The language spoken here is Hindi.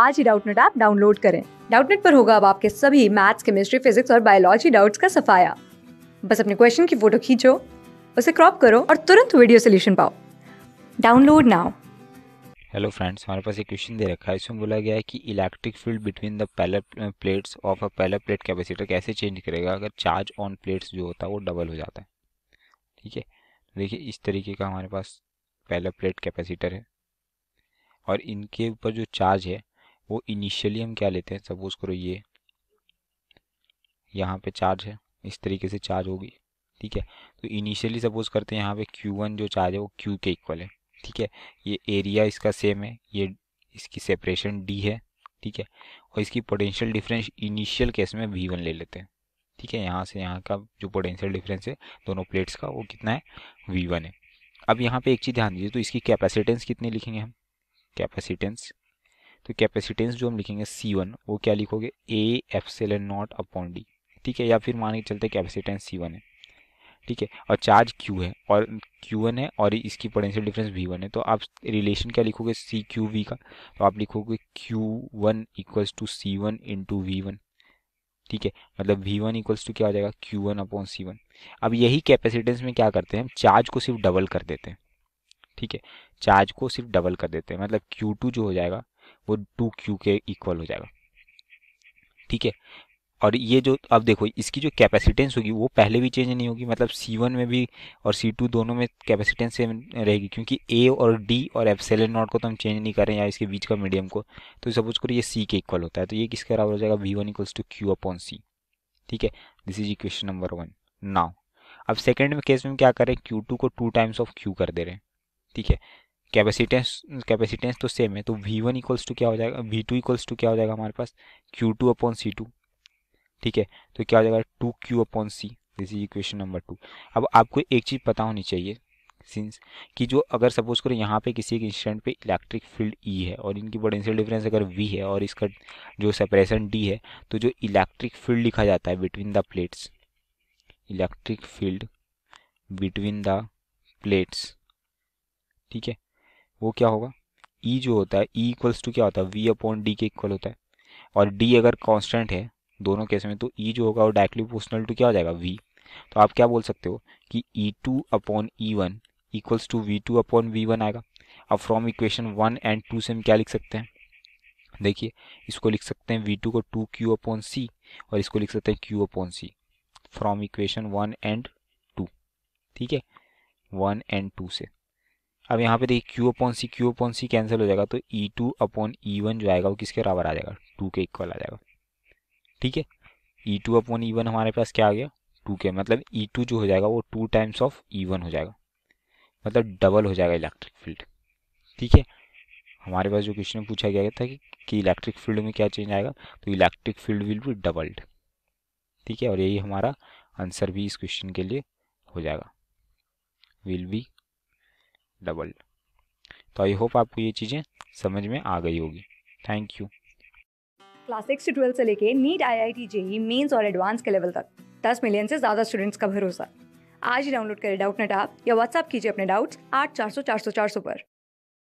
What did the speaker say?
आज ही डाउटनेट ऐप डाउनलोड करें डाउटनेट पर होगा अब आपके सभी मैथ्स केमिस्ट्री फिजिक्स और बायोलॉजी डाउट्स का सफाया बस अपने क्वेश्चन की फोटो खींचो उसे क्रॉप करो और तुरंत वीडियो सोल्यूशन पाओ डाउनलोड नाउ हेलो फ्रेंड्स हमारे पास एक क्वेश्चन दे रखा है इसमें बोला गया है कि electric field between the parallel plates of a parallel plate capacitor कैसे चेंज करेगा अगर चार्ज ऑन प्लेट्स जो होता है वो डबल हो जाता है ठीक है देखिए इस तरीके का हमारे पास पैलर प्लेट कैपेसिटर है और इनके ऊपर जो चार्ज है वो इनिशियली हम क्या लेते हैं सपोज़ करो ये यहाँ पे चार्ज है इस तरीके से चार्ज होगी ठीक है तो इनिशियली सपोज़ करते हैं यहाँ पे Q1 जो चार्ज है वो Q के इक्वल है ठीक है ये एरिया इसका सेम है ये इसकी सेपरेशन D है ठीक है और इसकी पोटेंशियल डिफरेंस इनिशियल केस में वी वन ले लेते हैं ठीक है यहाँ से यहाँ का जो पोटेंशियल डिफरेंस है दोनों प्लेट्स का वो कितना है वी वन है अब यहाँ पे एक चीज़ ध्यान दीजिए तो इसकी कैपेसिटेंस कितनी लिखेंगे हम कैपेसिटेंस तो कैपेसिटेंस जो हम लिखेंगे सी वन वो क्या लिखोगे A epsilon naught upon D ठीक है या फिर मान के चलते कैपेसिटेंस सी वन है ठीक है और चार्ज क्यू है और क्यू वन है और इसकी पोटेंशियल डिफरेंस वी वन है तो आप रिलेशन क्या लिखोगे सी क्यू वी का तो आप लिखोगे Q one equals to C one into V one ठीक है मतलब वी वन इक्वल्स टू क्या हो जाएगा Q one upon C one अब यही कैपेसिटेंस में क्या करते हैं हम चार्ज को सिर्फ डबल कर देते हैं ठीक है चार्ज को सिर्फ डबल कर देते हैं मतलब क्यू टू जो हो जाएगा वो टू क्यू के इक्वल हो जाएगा ठीक है और ये जो अब देखो इसकी जो कैपेसिटेंस होगी वो पहले भी चेंज नहीं होगी मतलब सी वन में भी और सी टू दोनों में कैपेसिटेंस सेम रहेगी क्योंकि ए और डी और एफसेल नॉट को तो हम चेंज नहीं कर रहे हैं या इसके बीच का मीडियम को तो सपोज करो ये सी के इक्वल होता है तो ये किसके बराबर हो जाएगा V one equals to Q upon C ठीक है this is equation number one now अब सेकेंड केस में क्या करें क्यू टू को टू टाइम्स ऑफ क्यू कर दे रहे हैं ठीक है कैपेसिटेंस कैपेसिटेंस तो सेम है तो वी वन इक्वल्स टू क्या हो जाएगा वी टू इक्वल्स टू क्या हो जाएगा हमारे पास Q two upon C two ठीक है तो क्या हो जाएगा two Q upon C this is equation number two अब आपको एक चीज़ पता होनी चाहिए सिंस कि जो अगर सपोज करो यहाँ पे किसी एक इंस्टेंट पे इलेक्ट्रिक फील्ड ई है और इनकी पोटेंशियल डिफरेंस अगर वी है और इसका जो सेपरेशन डी है तो जो इलेक्ट्रिक फील्ड लिखा जाता है between the plates electric field between the plates ठीक है वो क्या होगा ई e जो होता है ई इक्वल्स टू क्या होता है वी अपॉन डी के इक्वल होता है और डी अगर कांस्टेंट है दोनों केस में तो ई e जो होगा वो डायरेक्टली प्रोपोर्शनल टू क्या हो जाएगा वी तो आप क्या बोल सकते हो कि E two upon E one equals to V two upon V one आएगा अब from equation one and two से हम क्या लिख सकते हैं देखिए इसको लिख सकते हैं वी टू को टू क्यू अपॉन सी और इसको लिख सकते हैं Q upon C from equation one and two ठीक है वन एंड टू से अब यहाँ पे देखिए Q upon C Q upon C cancel हो जाएगा तो E two upon E one जो आएगा वो किसके बराबर आ जाएगा टू के इक्वल आ जाएगा ठीक है E two upon E one हमारे पास क्या आ गया टू के मतलब ई e टू जो हो जाएगा वो two times of E one हो जाएगा मतलब डबल हो जाएगा इलेक्ट्रिक फील्ड ठीक है हमारे पास जो क्वेश्चन पूछा गया था कि, कि इलेक्ट्रिक फील्ड में क्या चेंज आएगा तो electric field will be doubled ठीक है और यही हमारा आंसर भी इस क्वेश्चन के लिए हो जाएगा विल बी डबल तो आई होप आपको ये चीज़ें समझ में आ गई होगी थैंक यू क्लास सिक्स से ट्वेल्थ से लेके NEET I I T JEE mains और एडवांस के लेवल तक दस मिलियन से ज़्यादा स्टूडेंट्स का भरोसा आज ही डाउनलोड करें डाउट नेट आप या व्हाट्सअप कीजिए अपने डाउट्स आठ चार सौ चार सौ चार सौ पर